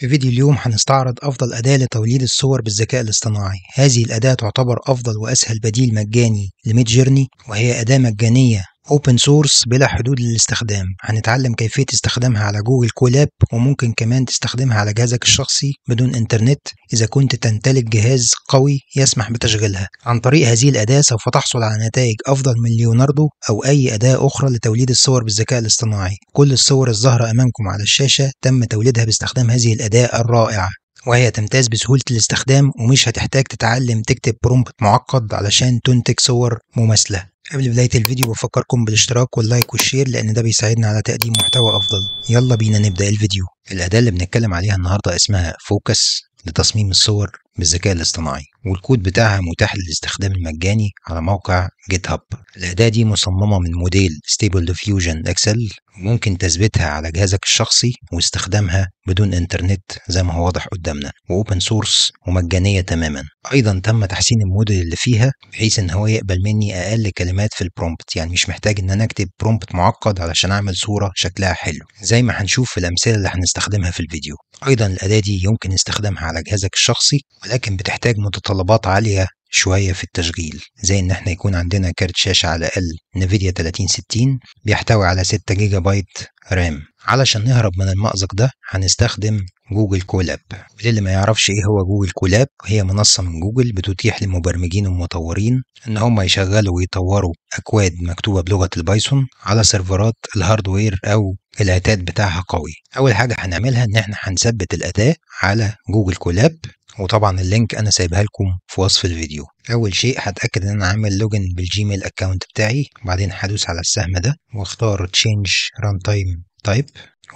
في فيديو اليوم هنستعرض أفضل أداة لتوليد الصور بالذكاء الاصطناعي هذه الأداة تعتبر أفضل وأسهل بديل مجاني لميد جيرني وهي أداة مجانية اوبن سورس بلا حدود للاستخدام هنتعلم كيفية استخدامها على جوجل كولاب وممكن كمان تستخدمها على جهازك الشخصي بدون انترنت إذا كنت تمتلك جهاز قوي يسمح بتشغيلها عن طريق هذه الأداة سوف تحصل على نتائج أفضل من ليوناردو أو أي أداة أخرى لتوليد الصور بالذكاء الاصطناعي كل الصور الظاهرة أمامكم على الشاشة تم توليدها باستخدام هذه الأداة الرائعة وهي تمتاز بسهولة الاستخدام ومش هتحتاج تتعلم تكتب برومبت معقد علشان تنتج صور مماثلة قبل بداية الفيديو بفكركم بالاشتراك واللايك والشير لأن ده بيساعدنا على تقديم محتوى أفضل يلا بينا نبدأ الفيديو الأداة اللي بنتكلم عليها النهاردة اسمها فوكس لتصميم الصور بالذكاء الاصطناعي والكود بتاعها متاح للاستخدام المجاني على موقع جيت هاب الأداة دي مصممة من موديل ستيبل ديفيوجن اكسل ممكن تثبيتها على جهازك الشخصي واستخدامها بدون انترنت زي ما هو واضح قدامنا واوبن سورس ومجانية تماما ايضا تم تحسين الموديل اللي فيها بحيث ان هو يقبل مني اقل كلمات في البرومبت يعني مش محتاج ان انا اكتب برومبت معقد علشان اعمل صورة شكلها حلو زي ما هنشوف في الامثلة اللي هنستخدمها في الفيديو ايضا الأداة دي يمكن استخدامها على جهازك الشخصي ولكن بتحتاج متطلبات عالية شوية في التشغيل زي إن احنا يكون عندنا كارت شاشة على الأقل نفيديا 3060 بيحتوي على 6 جيجا بايت رام علشان نهرب من المأزق ده هنستخدم جوجل كولاب وللي ما يعرفش ايه هو جوجل كولاب هي منصة من جوجل بتتيح للمبرمجين والمطورين ان هم يشغلوا ويطوروا اكواد مكتوبة بلغة البايثون على سيرفرات الهاردوير او الاتات بتاعها قوي اول حاجة هنعملها ان احنا هنثبت الاداة على جوجل كولاب وطبعا اللينك انا سايبها لكم في وصف الفيديو اول شيء هتاكد ان انا عامل لوجن بالجيميل اكونت بتاعي وبعدين هدوس على السهم ده واختار تشينج ران تايم تايب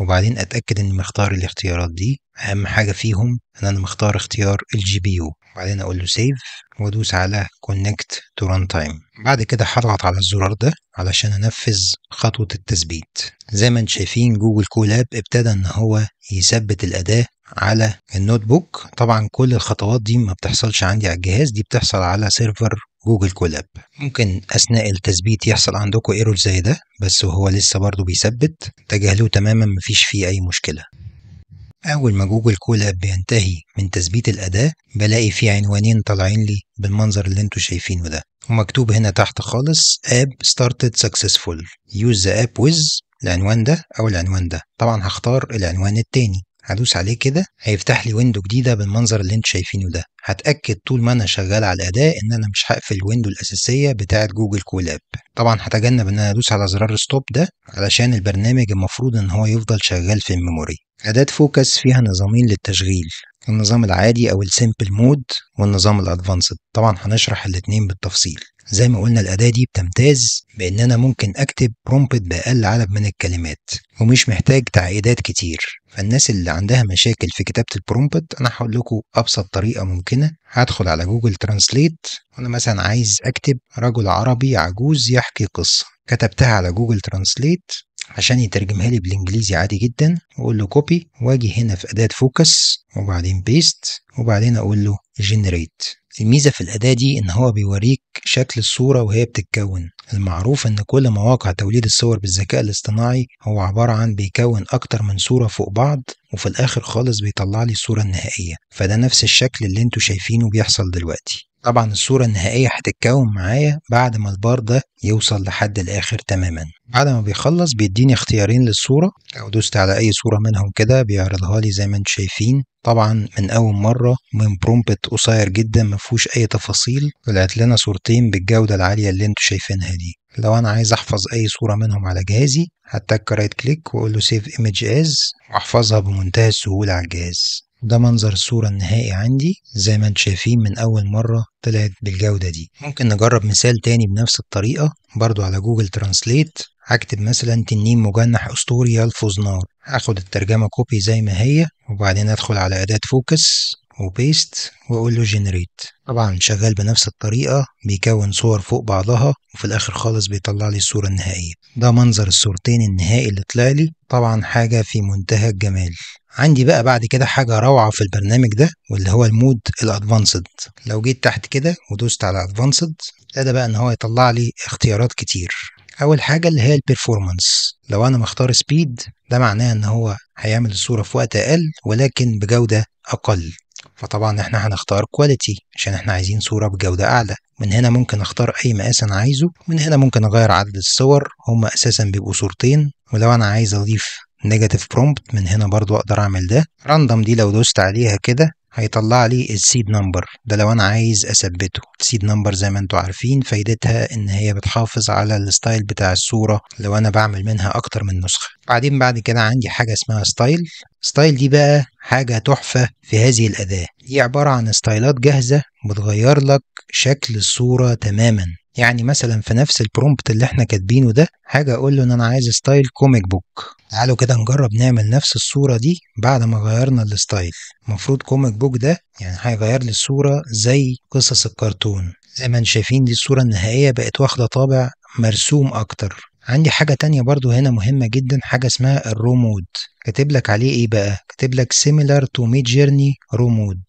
وبعدين اتاكد اني مختار الاختيارات دي اهم حاجه فيهم ان انا مختار اختيار الجي بي يو وبعدين اقول له سيف وادوس على كونكت تو ران تايم بعد كده هضغط على الزرار ده علشان انفذ خطوه التثبيت زي ما انتم شايفين جوجل كولاب ابتدى ان هو يثبت الاداه على النوت بوك طبعا كل الخطوات دي ما بتحصلش عندي على الجهاز دي بتحصل على سيرفر جوجل كولاب ممكن اثناء التثبيت يحصل عندكم ايرور زي ده بس وهو لسه برضه بيثبت تجاهلوه تماما مفيش فيه اي مشكله أول ما جوجل كولاب بينتهي من تثبيت الأداة بلاقي فيه عنوانين طالعين لي بالمنظر اللي انتوا شايفينه ده ومكتوب هنا تحت خالص اب ستارتد سكسسفول يوز ذا اب ويز العنوان ده أو العنوان ده طبعا هختار العنوان التاني هدوس عليه كده هيفتح لي ويندو جديده بالمنظر اللي انتم شايفينه ده هتاكد طول ما انا شغال على الاداه ان انا مش هقفل الويندو الاساسيه بتاعه جوجل كولاب طبعا هتجنب ان انا ادوس على زرار ستوب ده علشان البرنامج المفروض ان هو يفضل شغال في الميموري اداه فوكس فيها نظامين للتشغيل النظام العادي او السيمبل مود والنظام الادفانسد طبعا هنشرح الاتنين بالتفصيل زي ما قلنا الأداة دي بتمتاز بإن أنا ممكن أكتب برومبت بأقل عدد من الكلمات ومش محتاج تعقيدات كتير فالناس اللي عندها مشاكل في كتابة البرومبت أنا هقول لكم أبسط طريقة ممكنة هدخل على جوجل ترانسليت وأنا مثلا عايز أكتب رجل عربي عجوز يحكي قصة كتبتها على جوجل ترانسليت عشان يترجمها لي بالانجليزي عادي جدا واقول له كوبي واجي هنا في اداه فوكس وبعدين بيست وبعدين اقول له جنريت الميزه في الاداه دي ان هو بيوريك شكل الصوره وهي بتتكون المعروف ان كل مواقع توليد الصور بالذكاء الاصطناعي هو عباره عن بيكون اكتر من صوره فوق بعض وفي الاخر خالص بيطلع لي الصوره النهائيه فده نفس الشكل اللي انتوا شايفينه بيحصل دلوقتي طبعا الصورة النهائية هتتكون معايا بعد ما البار ده يوصل لحد الآخر تماما بعد ما بيخلص بيديني اختيارين للصورة لو دوست على أي صورة منهم كده بيعرضها لي زي ما انتم شايفين طبعا من أول مرة من برومبت قصير جدا ما فيهوش أي تفاصيل طلعت لنا صورتين بالجودة العالية اللي انتم شايفينها دي لو أنا عايز أحفظ أي صورة منهم على جهازي هتك رايت كليك وأقول له سيف ايمج از وأحفظها بمنتهى السهولة على الجهاز ده منظر الصورة النهائي عندي زي ما انتم شايفين من أول مرة طلعت بالجودة دي ممكن نجرب مثال تاني بنفس الطريقة برضو على جوجل ترانسليت هكتب مثلا تنين مجنح أسطوري يلفظ نار هاخد الترجمة كوبي زي ما هي وبعدين أدخل على أداة فوكس وبيست وأقول له جنريت طبعا شغال بنفس الطريقة بيكون صور فوق بعضها وفي الآخر خالص بيطلع لي الصورة النهائية ده منظر الصورتين النهائي اللي طلع لي طبعا حاجة في منتهى الجمال عندي بقى بعد كده حاجة روعة في البرنامج ده واللي هو المود الادفانسد لو جيت تحت كده ودوست على ادفانسد ابتدى بقى ان هو يطلع لي اختيارات كتير اول حاجة اللي هي البرفورمانس لو انا مختار سبيد ده معناه ان هو هيعمل الصورة في وقت اقل ولكن بجودة اقل فطبعا احنا هنختار كواليتي عشان احنا عايزين صورة بجودة اعلى من هنا ممكن اختار اي مقاس انا عايزه من هنا ممكن اغير عدد الصور هما اساسا بيبقوا صورتين ولو انا عايز اضيف نيجاتيف برومبت من هنا برضو اقدر اعمل ده راندوم دي لو دوست عليها كده هيطلع لي السيد نمبر ده لو انا عايز اثبته السيد نمبر زي ما انتم عارفين فايدتها ان هي بتحافظ على الستايل بتاع الصوره لو انا بعمل منها اكتر من نسخه بعدين بعد كده عندي حاجه اسمها ستايل ستايل دي بقى حاجه تحفه في هذه الاداه دي عباره عن ستايلات جاهزه بتغير لك شكل الصوره تماما يعني مثلا في نفس البرومبت اللي احنا كاتبينه ده حاجه اقول له ان انا عايز ستايل كوميك بوك تعالوا كده نجرب نعمل نفس الصورة دي بعد ما غيرنا الستايل المفروض كوميك بوك ده يعني هيغير لي الصورة زي قصص الكرتون زي ما انتم شايفين دي الصورة النهائية بقت واخدة طابع مرسوم أكتر عندي حاجة تانية برضو هنا مهمة جدا حاجة اسمها الرو مود كاتب لك عليه ايه بقى كاتب لك similar to mid journey رو مود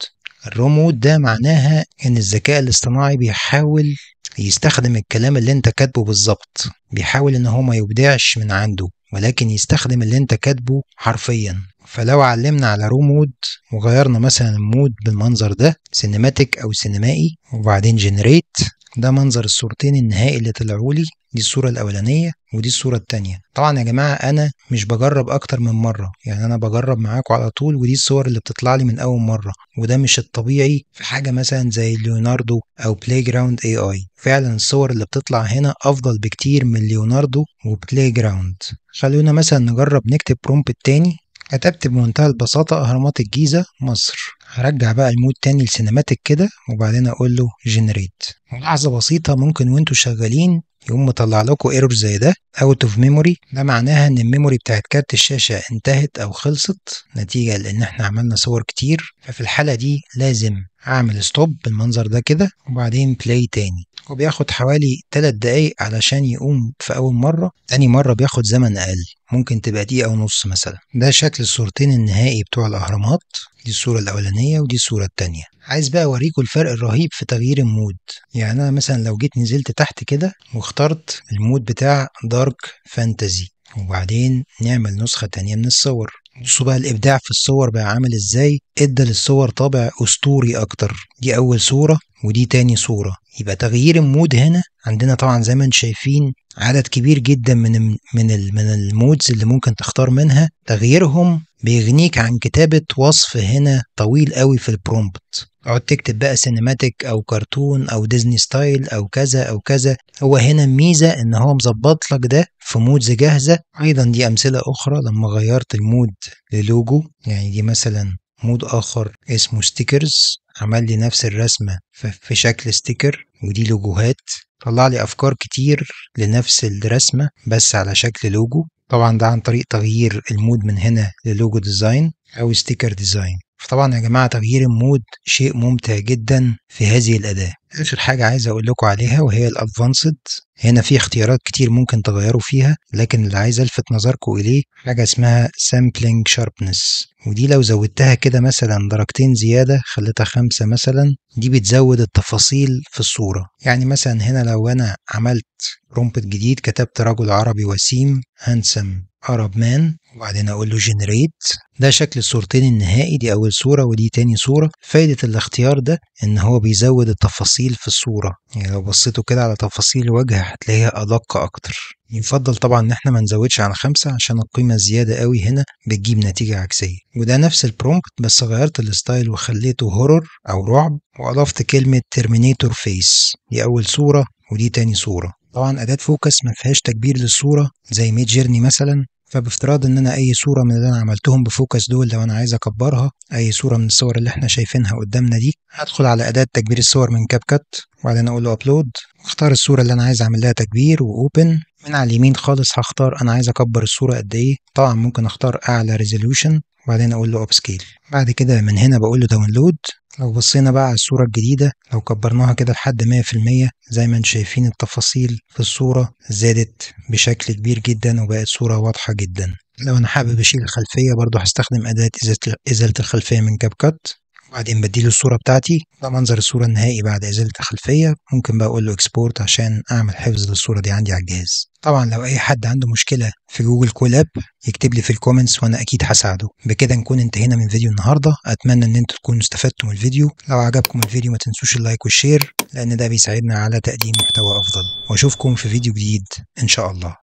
الرو مود ده معناها ان الذكاء الاصطناعي بيحاول يستخدم الكلام اللي انت كاتبه بالظبط بيحاول ان هو ما يبدعش من عنده ولكن يستخدم اللي انت كاتبه حرفيا فلو علمنا على رو مود وغيرنا مثلا المود بالمنظر ده سينماتيك او سينمائي وبعدين جنريت ده منظر الصورتين النهائي اللي طلعوا لي دي الصورة الأولانية ودي الصورة التانية طبعا يا جماعة أنا مش بجرب أكتر من مرة يعني أنا بجرب معاكم على طول ودي الصور اللي بتطلع لي من أول مرة وده مش الطبيعي في حاجة مثلا زي ليوناردو أو بلاي جراوند اي اي فعلا الصور اللي بتطلع هنا أفضل بكتير من ليوناردو وبلاي جراوند خلونا مثلا نجرب نكتب برومبت تاني كتبت بمنتهى البساطة أهرامات الجيزة مصر هرجع بقى المود تاني لسينماتيك كده وبعدين اقول له جنريت ملاحظه بسيطه ممكن وانتوا شغالين يقوم مطلع لكم ايرور زي ده اوت اوف ميموري ده معناها ان الميموري بتاعت كارت الشاشه انتهت او خلصت نتيجه لان احنا عملنا صور كتير ففي الحاله دي لازم اعمل ستوب بالمنظر ده كده وبعدين بلاي تاني وبياخد حوالي 3 دقايق علشان يقوم في أول مرة تاني مرة بياخد زمن أقل ممكن تبقى دقيقة ونص مثلا ده شكل الصورتين النهائي بتوع الأهرامات دي الصورة الأولانية ودي الصورة الثانيه عايز بقى أوريكم الفرق الرهيب في تغيير المود يعني أنا مثلا لو جيت نزلت تحت كده واخترت المود بتاع دارك فانتزي وبعدين نعمل نسخة تانية من الصور بصوا بقى الإبداع في الصور بقى عامل إزاي إدى للصور طابع أسطوري أكتر دي أول صورة ودي تاني صورة يبقى تغيير المود هنا عندنا طبعا زي ما انتم شايفين عدد كبير جدا من من من المودز اللي ممكن تختار منها تغييرهم بيغنيك عن كتابة وصف هنا طويل قوي في البرومبت اقعد تكتب بقى سينماتيك او كرتون او ديزني ستايل او كذا او كذا هو هنا الميزة ان هو مظبط لك ده في مودز جاهزة ايضا دي امثلة اخرى لما غيرت المود للوجو يعني دي مثلا مود اخر اسمه ستيكرز عمل لي نفس الرسمة في شكل ستيكر ودي لوجوهات طلع لي أفكار كتير لنفس الرسمة بس على شكل لوجو طبعا ده عن طريق تغيير المود من هنا للوجو ديزاين أو ستيكر ديزاين فطبعا يا جماعة تغيير المود شيء ممتع جدا في هذه الأداة آخر حاجة عايز أقول لكم عليها وهي الأدفانسد هنا في اختيارات كتير ممكن تغيروا فيها لكن اللي عايز ألفت نظركم إليه حاجة اسمها سامبلينج شاربنس ودي لو زودتها كده مثلا درجتين زيادة خليتها خمسة مثلا دي بتزود التفاصيل في الصورة يعني مثلا هنا لو أنا عملت رومبت جديد كتبت رجل عربي وسيم هانسم أرب مان وبعدين اقول له جنريت ده شكل الصورتين النهائي دي اول صوره ودي تاني صوره فايده الاختيار ده ان هو بيزود التفاصيل في الصوره يعني لو بصيتوا كده على تفاصيل الوجه هتلاقيها ادق اكتر يفضل طبعا ان احنا ما نزودش عن خمسة عشان القيمة الزيادة قوي هنا بتجيب نتيجة عكسية وده نفس البرومبت بس غيرت الستايل وخليته هورور او رعب واضفت كلمة ترمينيتور فيس دي اول صورة ودي تاني صورة طبعا أداة فوكس ما فيهاش تكبير للصورة زي ميد جيرني مثلا فبافتراض ان انا اي صوره من اللي انا عملتهم بفوكس دول لو انا عايز اكبرها اي صوره من الصور اللي احنا شايفينها قدامنا دي هدخل على اداه تكبير الصور من كاب كات وبعدين اقول له ابلود اختار الصوره اللي انا عايز اعمل لها تكبير واوبن من على اليمين خالص هختار انا عايز اكبر الصوره قد ايه طبعا ممكن اختار اعلى ريزوليوشن وبعدين اقول له اب سكيل بعد كده من هنا بقول له داونلود لو بصينا بقى على الصورة الجديدة لو كبرناها كده لحد 100% زي ما انتم شايفين التفاصيل في الصورة زادت بشكل كبير جدا وبقت صورة واضحة جدا لو انا حابب اشيل الخلفية برضو هستخدم اداة ازالة الخلفية من كاب كات بعدين بديله الصورة بتاعتي ده منظر الصورة النهائي بعد إزالة الخلفية ممكن بقى أقول له إكسبورت عشان أعمل حفظ للصورة دي عندي على الجهاز طبعا لو أي حد عنده مشكلة في جوجل كولاب يكتب لي في الكومنتس وأنا أكيد هساعده بكده نكون انتهينا من فيديو النهاردة أتمنى إن أنتوا تكونوا استفدتوا من الفيديو لو عجبكم الفيديو ما تنسوش اللايك والشير لأن ده بيساعدنا على تقديم محتوى أفضل وأشوفكم في فيديو جديد إن شاء الله